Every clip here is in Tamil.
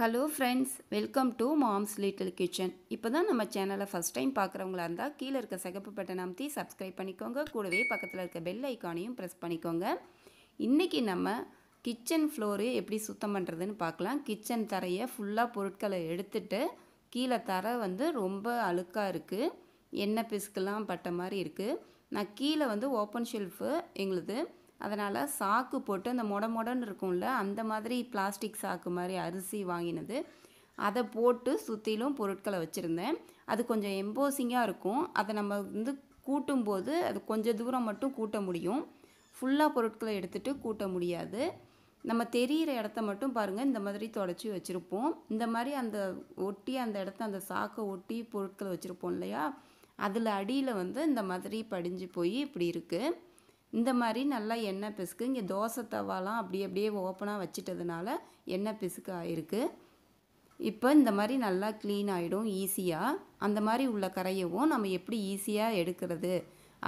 hello friends welcome to mom's little kitchen இப்போ தான் நம்ம சேனலை ஃபஸ்ட் டைம் பார்க்குறவங்களா இருந்தால் கீழே இருக்க சிகப்பு பட்டன் அமுத்தி சப்ஸ்கிரைப் பண்ணிக்கோங்க கூடவே பக்கத்தில் இருக்க பெல் ஐக்கானையும் ப்ரெஸ் பண்ணிக்கோங்க இன்றைக்கி நம்ம கிச்சன் ஃப்ளோரு எப்படி சுத்தம் பண்ணுறதுன்னு பார்க்கலாம் கிச்சன் தரையை ஃபுல்லாக பொருட்களை எடுத்துட்டு கீழே தரை வந்து ரொம்ப அழுக்காக இருக்குது எண்ணெய் பிசுக்கெல்லாம் பட்ட மாதிரி இருக்குது நான் கீழே வந்து ஓப்பன் ஷெல்ஃபு எங்களுது அதனால் சாக்கு போட்டு அந்த மொட மொடன்னு இருக்கும்ல அந்த மாதிரி பிளாஸ்டிக் சாக்கு மாதிரி அரிசி வாங்கினது அதை போட்டு சுற்றிலும் பொருட்களை வச்சுருந்தேன் அது கொஞ்சம் எம்போசிங்காக இருக்கும் அதை நம்ம வந்து கூட்டும்போது அது கொஞ்சம் தூரம் மட்டும் கூட்ட முடியும் ஃபுல்லாக பொருட்களை எடுத்துகிட்டு கூட்ட முடியாது நம்ம தெரிகிற இடத்த மட்டும் பாருங்கள் இந்த மாதிரி தொடச்சி வச்சுருப்போம் இந்த மாதிரி அந்த ஒட்டி அந்த இடத்த அந்த சாக்கை ஒட்டி பொருட்களை வச்சுருப்போம் இல்லையா அதில் அடியில் வந்து இந்த மாதிரி படிஞ்சு போய் இப்படி இருக்குது இந்த மாதிரி நல்லா எண்ணெய் பிசுக்கு இங்கே தோசை தவாலாம் அப்படி அப்படியே ஓப்பனாக வச்சுட்டதுனால எண்ணெய் பிசுக்கு ஆயிருக்கு இப்போ இந்த மாதிரி நல்லா க்ளீன் ஆகிடும் ஈஸியாக அந்த மாதிரி உள்ள கரையவும் நம்ம எப்படி ஈஸியாக எடுக்கிறது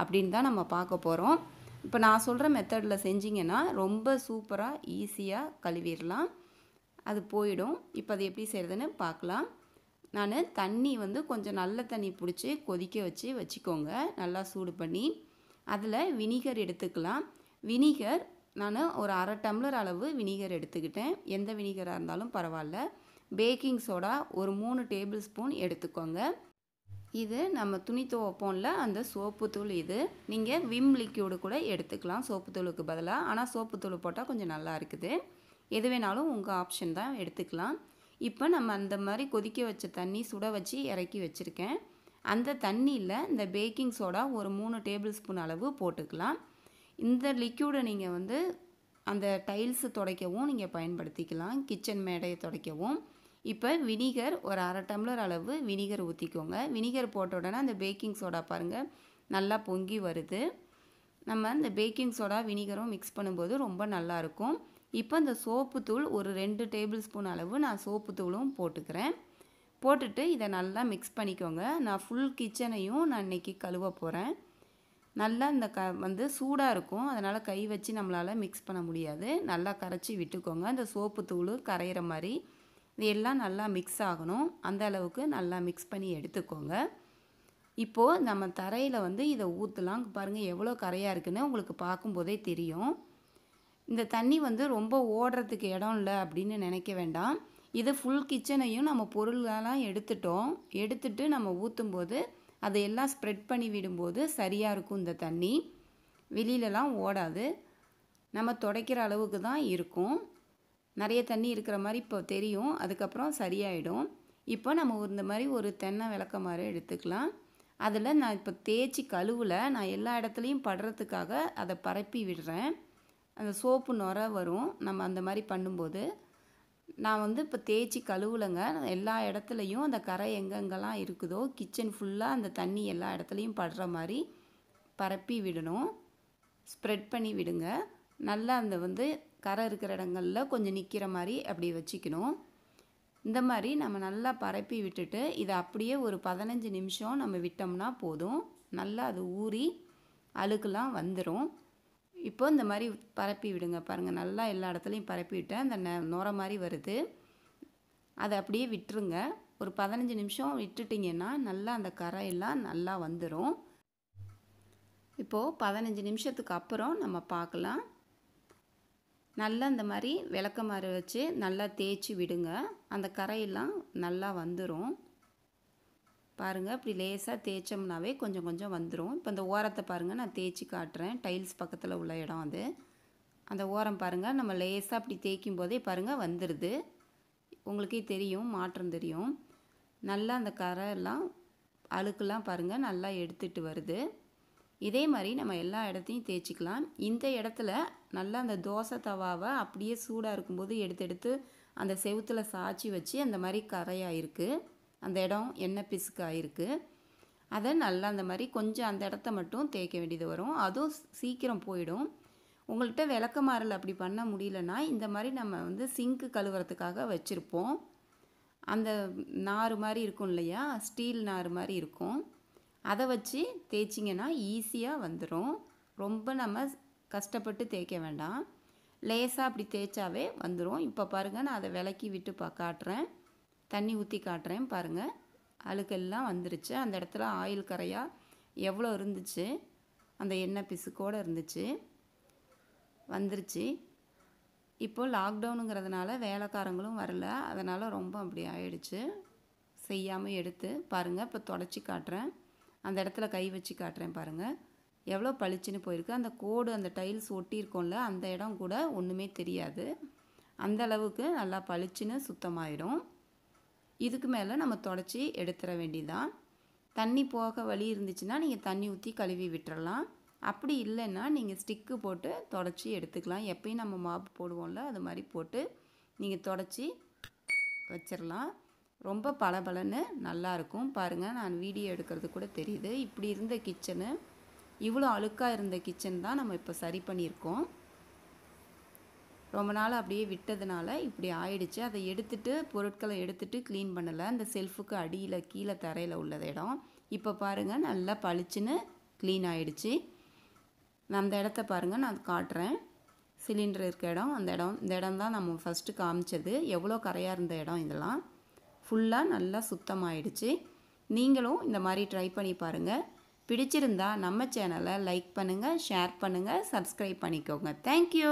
அப்படின்னு தான் நம்ம பார்க்க போகிறோம் இப்போ நான் சொல்கிற மெத்தடில் செஞ்சிங்கன்னா ரொம்ப சூப்பராக ஈஸியாக கழுவிடலாம் அது போயிடும் இப்போ அது எப்படி செய்கிறதுன்னு பார்க்கலாம் நான் தண்ணி வந்து கொஞ்சம் நல்ல தண்ணி பிடிச்சி கொதிக்க வச்சு வச்சுக்கோங்க நல்லா சூடு பண்ணி அதில் வினிகர் எடுத்துக்கலாம் வினிகர் நான் ஒரு அரை டம்ளர் அளவு வினிகர் எடுத்துக்கிட்டேன் எந்த வினிகராக இருந்தாலும் பரவாயில்ல பேக்கிங் சோடா ஒரு மூணு டேபிள் ஸ்பூன் எடுத்துக்கோங்க இது நம்ம துணி துவைப்போம்ல அந்த சோப்பு தூள் இது நீங்கள் விம் லிக்யூடு கூட எடுத்துக்கலாம் சோப்பு தூளுக்கு பதிலாக ஆனால் சோப்பு தூள் போட்டால் கொஞ்சம் நல்லா இருக்குது எது வேணாலும் உங்கள் ஆப்ஷன் தான் எடுத்துக்கலாம் இப்போ நம்ம அந்த மாதிரி கொதிக்க வச்ச தண்ணி சுட வச்சு இறக்கி வச்சுருக்கேன் அந்த தண்ணியில் இந்த பேக்கிங் சோடா ஒரு மூணு டேபிள் ஸ்பூன் அளவு போட்டுக்கலாம் இந்த லிக்யூடை நீங்கள் வந்து அந்த டைல்ஸு துடைக்கவும் நீங்கள் பயன்படுத்திக்கலாம் கிச்சன் மேடையை துடைக்கவும் இப்போ வினிகர் ஒரு அரை டம்ளர் அளவு வினிகர் ஊற்றிக்கோங்க வினிகர் போட்ட உடனே அந்த பேக்கிங் சோடா பாருங்கள் நல்லா பொங்கி வருது நம்ம இந்த பேக்கிங் சோடா வினிகரும் மிக்ஸ் பண்ணும்போது ரொம்ப நல்லாயிருக்கும் இப்போ இந்த சோப்பு தூள் ஒரு ரெண்டு டேபிள் ஸ்பூன் அளவு நான் சோப்பு தூளும் போட்டுக்கிறேன் போட்டுட்டு இதை நல்லா மிக்ஸ் பண்ணிக்கோங்க நான் ஃபுல் கிச்சனையும் நான் இன்றைக்கி கழுவ போகிறேன் நல்லா இந்த க வந்து சூடாக இருக்கும் அதனால் கை வச்சு நம்மளால் மிக்ஸ் பண்ண முடியாது நல்லா கரைச்சி விட்டுக்கோங்க இந்த சோப்பு தூள் கரையிற மாதிரி இது எல்லாம் நல்லா மிக்ஸ் ஆகணும் அந்த அளவுக்கு நல்லா மிக்ஸ் பண்ணி எடுத்துக்கோங்க இப்போது நம்ம தரையில் வந்து இதை ஊற்றலாம் பாருங்கள் எவ்வளோ கரையாக இருக்குதுன்னு உங்களுக்கு பார்க்கும்போதே தெரியும் இந்த தண்ணி வந்து ரொம்ப ஓடுறதுக்கு இடம் இல்லை அப்படின்னு நினைக்க வேண்டாம் இது ஃபுல் கிச்சனையும் நம்ம பொருள்களெல்லாம் எடுத்துட்டோம் எடுத்துட்டு நம்ம ஊற்றும் போது அதையெல்லாம் ஸ்ப்ரெட் பண்ணி விடும்போது சரியாக இருக்கும் இந்த தண்ணி வெளியிலலாம் ஓடாது நம்ம துடைக்கிற அளவுக்கு தான் இருக்கும் நிறைய தண்ணி இருக்கிற மாதிரி இப்போ தெரியும் அதுக்கப்புறம் சரியாயிடும் இப்போ நம்ம இந்த மாதிரி ஒரு தென்னை விளக்க மாதிரி எடுத்துக்கலாம் அதில் நான் இப்போ தேய்ச்சி கழுவில் நான் எல்லா இடத்துலையும் படுறதுக்காக அதை பரப்பி விடுறேன் அந்த சோப்பு நுர வரும் நம்ம அந்த மாதிரி பண்ணும்போது நான் வந்து இப்போ தேய்ச்சி கழுவுலங்க எல்லா இடத்துலையும் அந்த கரை எங்கெங்கெல்லாம் இருக்குதோ கிச்சன் ஃபுல்லாக அந்த தண்ணி எல்லா இடத்துலையும் படுற மாதிரி பரப்பி விடணும் ஸ்ப்ரெட் பண்ணி விடுங்க நல்லா அந்த வந்து கரை இருக்கிற இடங்களில் கொஞ்சம் நிற்கிற மாதிரி அப்படி வச்சுக்கணும் இந்த மாதிரி நம்ம நல்லா பரப்பி விட்டுட்டு இதை அப்படியே ஒரு பதினஞ்சு நிமிஷம் நம்ம விட்டோம்னா போதும் நல்லா அது ஊறி அழுக்கெலாம் வந்துடும் இப்போ இந்த மாதிரி பரப்பி விடுங்க பாருங்கள் நல்லா எல்லா இடத்துலையும் பரப்பி விட்டேன் அந்த ந நுர மாதிரி வருது அதை அப்படியே விட்டுருங்க ஒரு பதினஞ்சு நிமிஷம் விட்டுட்டிங்கன்னா நல்லா அந்த கரையெல்லாம் நல்லா வந்துடும் இப்போது பதினஞ்சு நிமிஷத்துக்கு அப்புறம் நம்ம பார்க்கலாம் நல்லா இந்த மாதிரி மாதிரி வச்சு நல்லா தேய்ச்சி விடுங்க அந்த கரையெல்லாம் நல்லா வந்துடும் பாருங்கள் இப்படி லேசாக தேய்ச்சோம்னாவே கொஞ்சம் கொஞ்சம் வந்துடும் இப்போ இந்த ஓரத்தை பாருங்கள் நான் தேய்ச்சி காட்டுறேன் டைல்ஸ் பக்கத்தில் உள்ள இடம் அது அந்த ஓரம் பாருங்கள் நம்ம லேசாக அப்படி தேய்க்கும் போதே பாருங்கள் வந்துடுது உங்களுக்கே தெரியும் மாற்றம் தெரியும் நல்லா அந்த கரை எல்லாம் அழுக்கெல்லாம் பாருங்கள் நல்லா எடுத்துகிட்டு வருது இதே மாதிரி நம்ம எல்லா இடத்தையும் தேய்ச்சிக்கலாம் இந்த இடத்துல நல்லா அந்த தோசை தவாவை அப்படியே சூடாக இருக்கும்போது எடுத்து எடுத்து அந்த செவுத்தில் சாய்ச்சி வச்சு அந்த மாதிரி கரையாக இருக்குது அந்த இடம் எண்ணெய் பிசுக்கு ஆகிருக்கு அதை நல்லா அந்த மாதிரி கொஞ்சம் அந்த இடத்த மட்டும் தேய்க்க வேண்டியது வரும் அதுவும் சீக்கிரம் போயிடும் உங்கள்கிட்ட விளக்க மாறல் அப்படி பண்ண முடியலன்னா இந்த மாதிரி நம்ம வந்து சிங்க்கு கழுவுறதுக்காக வச்சுருப்போம் அந்த நார் மாதிரி இருக்கும் இல்லையா ஸ்டீல் நார் மாதிரி இருக்கும் அதை வச்சு தேய்ச்சிங்கன்னா ஈஸியாக வந்துடும் ரொம்ப நம்ம கஷ்டப்பட்டு தேய்க்க வேண்டாம் லேசாக அப்படி தேய்ச்சாவே வந்துடும் இப்போ பாருங்கள் நான் அதை விளக்கி விட்டு பா காட்டுறேன் தண்ணி ஊற்றி காட்டுறேன் பாருங்கள் அழுக்கெல்லாம் வந்துருச்சு அந்த இடத்துல ஆயில் கரையாக எவ்வளோ இருந்துச்சு அந்த எண்ணெய் பிசுக்கோடு இருந்துச்சு வந்துருச்சு இப்போது லாக்டவுனுங்கிறதுனால வேலைக்காரங்களும் வரல அதனால் ரொம்ப அப்படி ஆயிடுச்சு செய்யாமல் எடுத்து பாருங்கள் இப்போ தொடச்சி காட்டுறேன் அந்த இடத்துல கை வச்சு காட்டுறேன் பாருங்கள் எவ்வளோ பளிச்சுன்னு போயிருக்கு அந்த கோடு அந்த டைல்ஸ் ஒட்டியிருக்கோம்ல அந்த இடம் கூட ஒன்றுமே தெரியாது அந்த அளவுக்கு நல்லா பளிச்சுன்னு சுத்தமாயிடும் இதுக்கு மேலே நம்ம தொடச்சி எடுத்துட வேண்டிதான் தண்ணி போக வழி இருந்துச்சுன்னா நீங்கள் தண்ணி ஊற்றி கழுவி விட்டுறலாம் அப்படி இல்லைன்னா நீங்கள் ஸ்டிக்கு போட்டு தொடச்சி எடுத்துக்கலாம் எப்பயும் நம்ம மாப்பு போடுவோம்ல அது மாதிரி போட்டு நீங்கள் தொடச்சி வச்சிடலாம் ரொம்ப பளபளன்னு நல்லாயிருக்கும் பாருங்கள் நான் வீடியோ எடுக்கிறது கூட தெரியுது இப்படி இருந்த கிச்சனு இவ்வளோ அழுக்காக இருந்த கிச்சன் தான் நம்ம இப்போ சரி பண்ணியிருக்கோம் ரொம்ப நாள் அப்படியே விட்டதுனால இப்படி ஆயிடுச்சு அதை எடுத்துட்டு பொருட்களை எடுத்துட்டு க்ளீன் பண்ணலை அந்த செல்ஃபுக்கு அடியில் கீழே தரையில் உள்ளது இடம் இப்போ பாருங்கள் நல்லா பளிச்சுன்னு க்ளீன் ஆயிடுச்சு அந்த இடத்த பாருங்கள் நான் காட்டுறேன் சிலிண்டர் இருக்க இடம் அந்த இடம் இந்த இடம் தான் நம்ம ஃபஸ்ட்டு காமிச்சது எவ்வளோ கரையாக இருந்த இடம் இதெல்லாம் ஃபுல்லாக நல்லா சுத்தமாகிடுச்சு நீங்களும் இந்த மாதிரி ட்ரை பண்ணி பாருங்கள் பிடிச்சிருந்தா நம்ம சேனலை லைக் பண்ணுங்கள் ஷேர் பண்ணுங்கள் சப்ஸ்கிரைப் பண்ணிக்கோங்க தேங்க்யூ